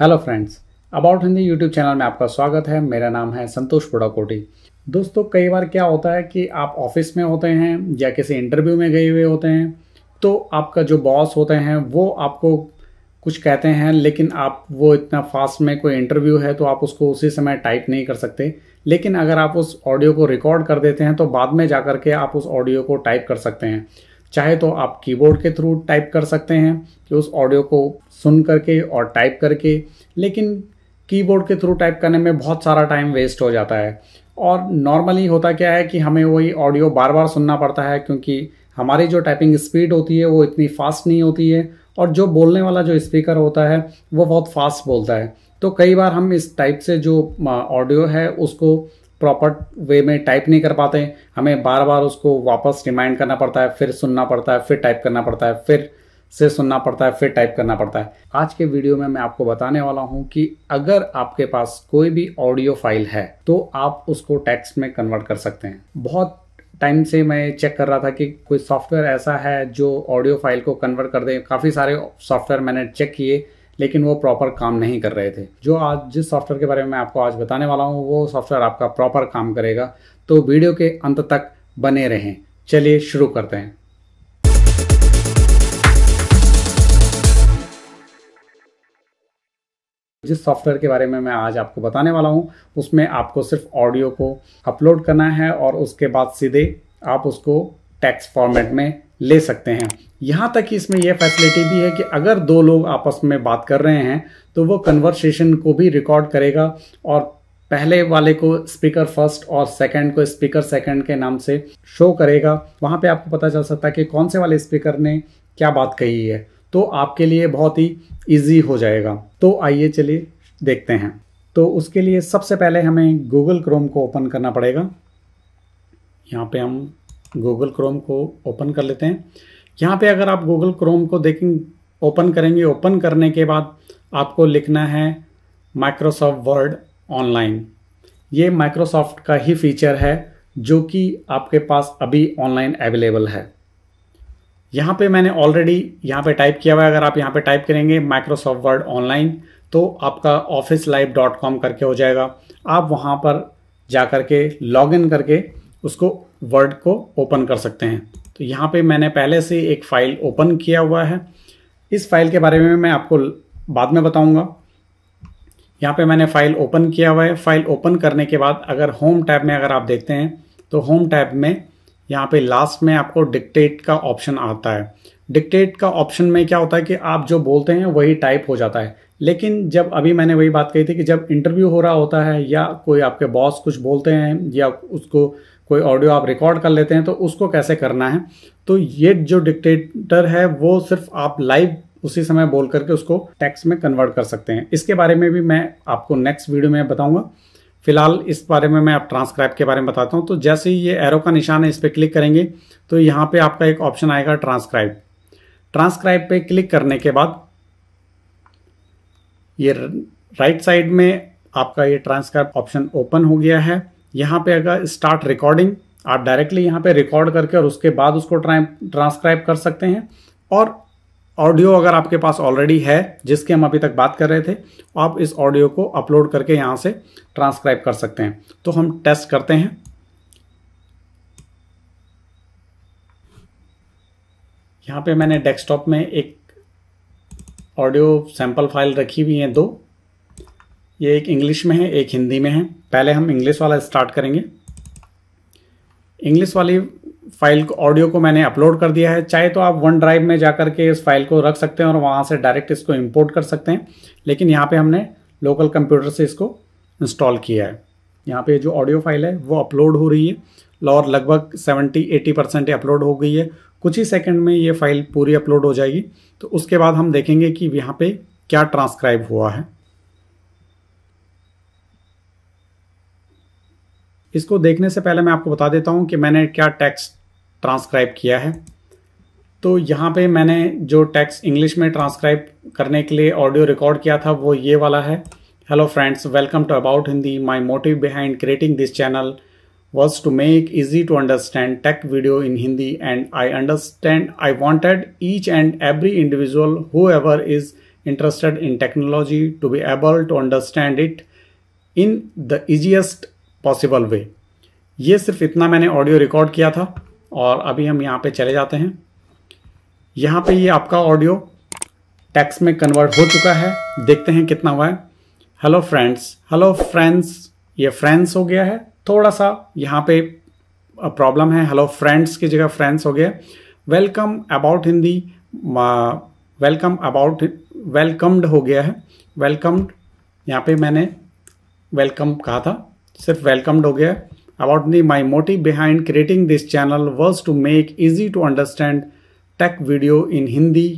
Hello friends about Hindi YouTube channel में आपका स्वागत है मेरा नाम है संतोष पुड़ाकोटी दोस्तों कई बार क्या होता है कि आप ऑफिस में होते हैं या किसी इंटरव्यू में गए हुए होते हैं तो आपका जो बॉस होते हैं वो आपको कुछ कहते हैं लेकिन आप वो इतना फास्ट में कोई इंटरव्यू है तो आप उसको उसी समय टाइप नहीं कर सकते लेकिन अगर आप उस ऑडियो को रिकॉर्ड कर देते हैं तो बाद में जा के आप उस ऑडियो को टाइप कर सकते हैं चाहे तो आप कीबोर्ड के थ्रू टाइप कर सकते हैं कि उस ऑडियो को सुन करके और टाइप करके लेकिन कीबोर्ड के थ्रू टाइप करने में बहुत सारा टाइम वेस्ट हो जाता है और नॉर्मली होता क्या है कि हमें वही ऑडियो बार बार सुनना पड़ता है क्योंकि हमारी जो टाइपिंग स्पीड होती है वो इतनी फास्ट नहीं होती है और जो बोलने वाला जो स्पीकर होता है वो बहुत फास्ट बोलता है तो कई बार हम इस टाइप से जो ऑडियो है उसको प्रॉपर वे में टाइप नहीं कर पाते हमें बार बार उसको वापस रिमाइंड करना पड़ता है फिर सुनना पड़ता है फिर टाइप करना पड़ता है फिर से सुनना पड़ता है फिर टाइप करना पड़ता है आज के वीडियो में मैं आपको बताने वाला हूं कि अगर आपके पास कोई भी ऑडियो फाइल है तो आप उसको टेक्स्ट में कन्वर्ट कर सकते हैं बहुत टाइम से मैं चेक कर रहा था कि कोई सॉफ्टवेयर ऐसा है जो ऑडियो फाइल को कन्वर्ट कर दे काफ़ी सारे सॉफ्टवेयर मैंने चेक किए लेकिन वो प्रॉपर काम नहीं कर रहे थे जो आज जिस सॉफ्टवेयर के बारे में मैं आपको आज बताने वाला हूँ वो सॉफ्टवेयर आपका प्रॉपर काम करेगा तो वीडियो के अंत तक बने रहें चलिए शुरू करते हैं जिस सॉफ्टवेयर के बारे में मैं आज आपको बताने वाला हूँ उसमें आपको सिर्फ ऑडियो को अपलोड करना है और उसके बाद सीधे आप उसको टैक्स फॉर्मेट में ले सकते हैं यहाँ तक इसमें यह फैसिलिटी भी है कि अगर दो लोग आपस में बात कर रहे हैं तो वो कन्वर्सेशन को भी रिकॉर्ड करेगा और पहले वाले को स्पीकर फर्स्ट और सेकंड को स्पीकर सेकंड के नाम से शो करेगा वहाँ पे आपको पता चल सकता है कि कौन से वाले स्पीकर ने क्या बात कही है तो आपके लिए बहुत ही ईजी हो जाएगा तो आइए चलिए देखते हैं तो उसके लिए सबसे पहले हमें गूगल क्रोम को ओपन करना पड़ेगा यहाँ पे हम गूगल क्रोम को ओपन कर लेते हैं यहाँ पे अगर आप गूगल क्रोम को देखें ओपन करेंगे ओपन करने के बाद आपको लिखना है माइक्रोसॉफ्ट वर्ड ऑनलाइन ये माइक्रोसॉफ्ट का ही फीचर है जो कि आपके पास अभी ऑनलाइन अवेलेबल है यहाँ पे मैंने ऑलरेडी यहाँ पे टाइप किया हुआ है अगर आप यहाँ पे टाइप करेंगे माइक्रोसॉफ्ट वर्ड ऑनलाइन तो आपका ऑफिस लाइव डॉट कॉम करके हो जाएगा आप वहाँ पर जा करके लॉग इन करके उसको वर्ड को ओपन कर सकते हैं तो यहाँ पे मैंने पहले से एक फ़ाइल ओपन किया हुआ है इस फाइल के बारे में मैं आपको बाद में बताऊँगा यहाँ पे मैंने फाइल ओपन किया हुआ है फाइल ओपन करने के बाद अगर होम टैब में अगर आप देखते हैं तो होम टैब में यहाँ पे लास्ट में आपको डिक्टेट का ऑप्शन आता है डिक्टेट का ऑप्शन में क्या होता है कि आप जो बोलते हैं वही टाइप हो जाता है लेकिन जब अभी मैंने वही बात कही थी कि जब इंटरव्यू हो रहा होता है या कोई आपके बॉस कुछ बोलते हैं या उसको कोई ऑडियो आप रिकॉर्ड कर लेते हैं तो उसको कैसे करना है तो ये जो डिक्टेटर है वो सिर्फ आप लाइव उसी समय बोल करके उसको टेक्स्ट में कन्वर्ट कर सकते हैं इसके बारे में भी मैं आपको नेक्स्ट वीडियो में बताऊंगा फिलहाल इस बारे में मैं आप ट्रांसक्राइब के बारे में बताता हूँ तो जैसे ही ये एरो का निशान है इस पर क्लिक करेंगे तो यहाँ पे आपका एक ऑप्शन आएगा ट्रांसक्राइब ट्रांसक्राइब पे क्लिक करने के बाद ये राइट साइड में आपका ये ट्रांसक्राइब ऑप्शन ओपन हो गया है यहाँ पे अगर स्टार्ट रिकॉर्डिंग आप डायरेक्टली यहाँ पे रिकॉर्ड करके और उसके बाद उसको ट्रांसक्राइब कर सकते हैं और ऑडियो अगर आपके पास ऑलरेडी है जिसकी हम अभी तक बात कर रहे थे आप इस ऑडियो को अपलोड करके यहाँ से ट्रांसक्राइब कर सकते हैं तो हम टेस्ट करते हैं यहाँ पे मैंने डेस्कटॉप में एक ऑडियो सैंपल फाइल रखी हुई है दो ये एक इंग्लिश में है एक हिंदी में है पहले हम इंग्लिश वाला स्टार्ट करेंगे इंग्लिश वाली फाइल को ऑडियो को मैंने अपलोड कर दिया है चाहे तो आप वन ड्राइव में जा के इस फाइल को रख सकते हैं और वहाँ से डायरेक्ट इसको इम्पोर्ट कर सकते हैं लेकिन यहाँ पे हमने लोकल कंप्यूटर से इसको इंस्टॉल किया है यहाँ पे जो ऑडियो फाइल है वो अपलोड हो रही है और लगभग 70-80 परसेंट अपलोड हो गई है कुछ ही सेकंड में ये फाइल पूरी अपलोड हो जाएगी तो उसके बाद हम देखेंगे कि यहाँ पे क्या ट्रांसक्राइब हुआ है इसको देखने से पहले मैं आपको बता देता हूँ कि मैंने क्या टैक्स ट्रांसक्राइब किया है तो यहाँ पे मैंने जो टैक्स इंग्लिश में ट्रांसक्राइब करने के लिए ऑडियो रिकॉर्ड किया था वो ये वाला है hello friends welcome to about Hindi my motive behind creating this channel was to make easy to understand tech video in Hindi and I understand I wanted each and every individual who ever is interested in technology to be able to understand it in the easiest possible way ये सिर्फ इतना मैंने audio record किया था और अभी हम यहाँ पे चले जाते हैं यहाँ पे ये आपका ऑडियो टेक्स्ट में कन्वर्ट हो चुका है देखते हैं कितना हुआ है हेलो फ्रेंड्स हेलो फ्रेंड्स ये फ्रेंड्स हो गया है थोड़ा सा यहाँ पे प्रॉब्लम है हेलो फ्रेंड्स की जगह फ्रेंड्स हो गया welcome about Hindi welcome about welcomed हो गया है वेलकम्ड यहाँ पे मैंने वेलकम कहा था सिर्फ वेलकम्ड हो गया about the my motive behind creating this channel was to make easy to understand tech video in Hindi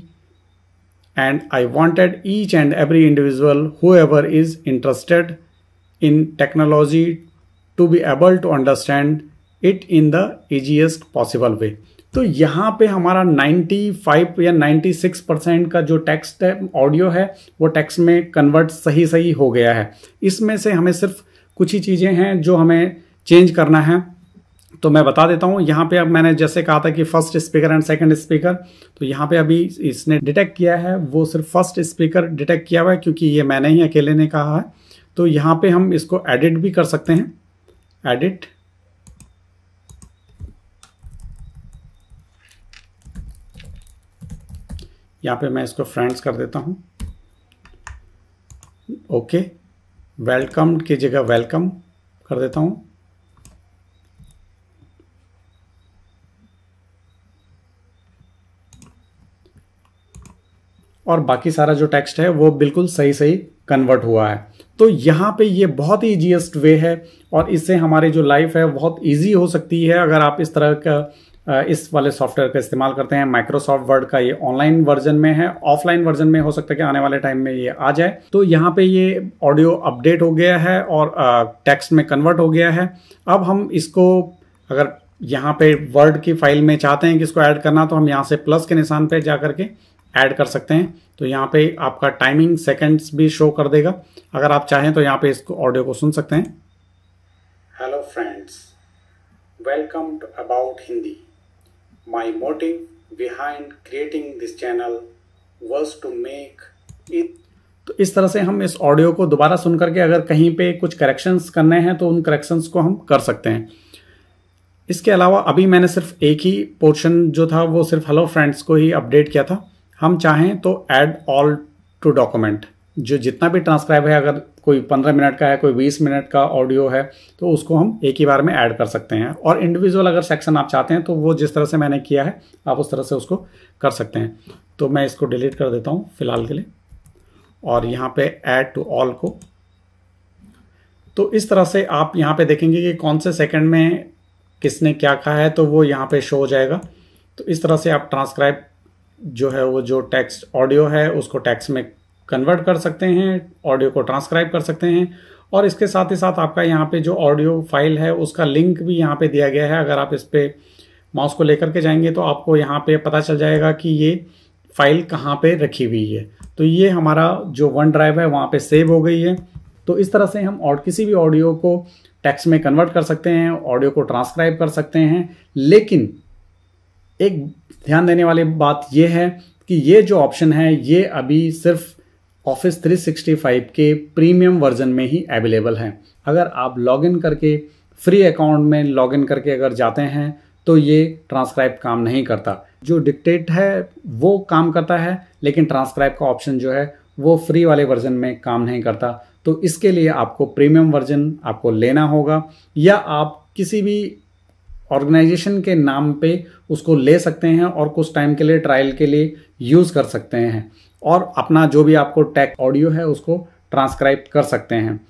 I wanted each and every individual who ever is interested in technology to be able to understand it in the easiest possible way तो यहाँ पे हमारा 95 या 96 percent का जो text है audio है वो टेक्स्ट में कन्वर्ट सही सही हो गया है इसमें से हमें सिर्फ कुछ ही चीज़ें हैं जो हमें चेंज करना है तो मैं बता देता हूँ यहाँ पे अब मैंने जैसे कहा था कि first speaker and second speaker तो यहाँ पे अभी इसने डिटेक्ट किया है वो सिर्फ फर्स्ट स्पीकर डिटेक्ट किया हुआ है क्योंकि ये मैंने ही अकेले ने कहा है तो यहाँ पे हम इसको एडिट भी कर सकते हैं एडिट यहाँ पे मैं इसको फ्रेंड्स कर देता हूँ ओके okay. वेलकम की जगह वेलकम कर देता हूँ और बाकी सारा जो टेक्स्ट है वो बिल्कुल सही सही कन्वर्ट हुआ है तो यहाँ पे ये बहुत ही ईजीएस्ट वे है और इससे हमारी जो लाइफ है बहुत ईजी हो सकती है अगर आप इस तरह का इस वाले सॉफ्टवेयर का इस्तेमाल करते हैं माइक्रोसॉफ्ट वर्ड का ये ऑनलाइन वर्जन में है ऑफलाइन वर्जन में हो सकता है कि आने वाले टाइम में ये आ जाए तो यहाँ पे ये ऑडियो अपडेट हो गया है और टेक्स्ट में कन्वर्ट हो गया है अब हम इसको अगर यहाँ पे वर्ड की फाइल में चाहते हैं कि इसको ऐड करना तो हम यहाँ से प्लस के निशान पर जा करके ऐड कर सकते हैं तो यहाँ पे आपका टाइमिंग सेकंड्स भी शो कर देगा अगर आप चाहें तो यहाँ पे इसको ऑडियो को सुन सकते हैं hello friends welcome to about Hindi My motive behind creating this channel was to make it तो इस तरह से हम इस ऑडियो को दोबारा सुन करके अगर कहीं पे कुछ करेक्शंस करने हैं तो उन करेक्शंस को हम कर सकते हैं इसके अलावा अभी मैंने सिर्फ एक ही पोर्शन जो था वो सिर्फ हेलो फ्रेंड्स को ही अपडेट किया था हम चाहें तो ऐड ऑल टू डॉक्यूमेंट जो जितना भी ट्रांसक्राइब है अगर कोई पंद्रह मिनट का है कोई बीस मिनट का ऑडियो है तो उसको हम एक ही बार में ऐड कर सकते हैं और इंडिविजुअल अगर सेक्शन आप चाहते हैं तो वो जिस तरह से मैंने किया है आप उस तरह से उसको कर सकते हैं तो मैं इसको डिलीट कर देता हूँ फिलहाल के लिए और यहाँ पे ऐड टू ऑल को तो इस तरह से आप यहाँ पे देखेंगे कि कौन से सेकंड में किसने क्या कहा है तो वो यहाँ पे शो हो जाएगा तो इस तरह से आप ट्रांसक्राइब जो है वो जो टेक्स्ट ऑडियो है उसको टेक्स्ट में कन्वर्ट कर सकते हैं ऑडियो को ट्रांसक्राइब कर सकते हैं और इसके साथ ही साथ आपका यहाँ पे जो ऑडियो फाइल है उसका लिंक भी यहाँ पे दिया गया है अगर आप इस पर माउस को लेकर के जाएंगे तो आपको यहाँ पे पता चल जाएगा कि ये फाइल कहाँ पे रखी हुई है तो ये हमारा जो वन ड्राइव है वहाँ पे सेव हो गई है तो इस तरह से हम और किसी भी ऑडियो को टेक्स में कन्वर्ट कर सकते हैं ऑडियो को ट्रांसक्राइब कर सकते हैं लेकिन एक ध्यान देने वाली बात यह है कि ये जो ऑप्शन है ये अभी सिर्फ ऑफिस 365 के प्रीमियम वर्जन में ही अवेलेबल हैं अगर आप लॉगिन करके फ्री अकाउंट में लॉगिन करके अगर जाते हैं तो ये ट्रांसक्राइब काम नहीं करता जो डिक्टेट है वो काम करता है लेकिन ट्रांसक्राइब का ऑप्शन जो है वो फ्री वाले वर्जन में काम नहीं करता तो इसके लिए आपको प्रीमियम वर्जन आपको लेना होगा या आप किसी भी ऑर्गेनाइजेशन के नाम पे उसको ले सकते हैं और कुछ टाइम के लिए ट्रायल के लिए यूज़ कर सकते हैं और अपना जो भी आपको टैक ऑडियो है उसको ट्रांसक्राइब कर सकते हैं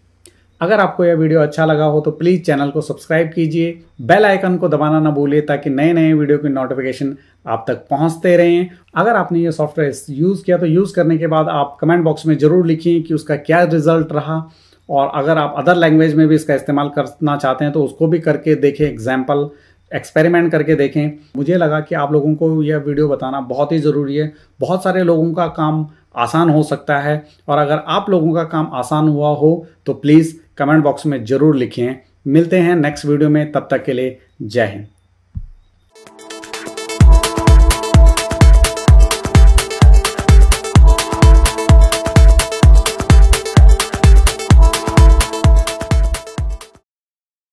अगर आपको यह वीडियो अच्छा लगा हो तो प्लीज़ चैनल को सब्सक्राइब कीजिए बेल आइकन को दबाना ना भूलिए ताकि नए नए वीडियो की नोटिफिकेशन आप तक पहुंचते रहें अगर आपने ये सॉफ्टवेयर यूज़ किया तो यूज़ करने के बाद आप कमेंट बॉक्स में ज़रूर लिखिए कि उसका क्या रिजल्ट रहा और अगर आप अदर लैंग्वेज में भी इसका इस्तेमाल करना चाहते हैं तो उसको भी करके देखें एग्जाम्पल एक्सपेरिमेंट करके देखें मुझे लगा कि आप लोगों को यह वीडियो बताना बहुत ही ज़रूरी है बहुत सारे लोगों का काम आसान हो सकता है और अगर आप लोगों का काम आसान हुआ हो तो प्लीज़ कमेंट बॉक्स में ज़रूर लिखें मिलते हैं नेक्स्ट वीडियो में तब तक के लिए जय हिंद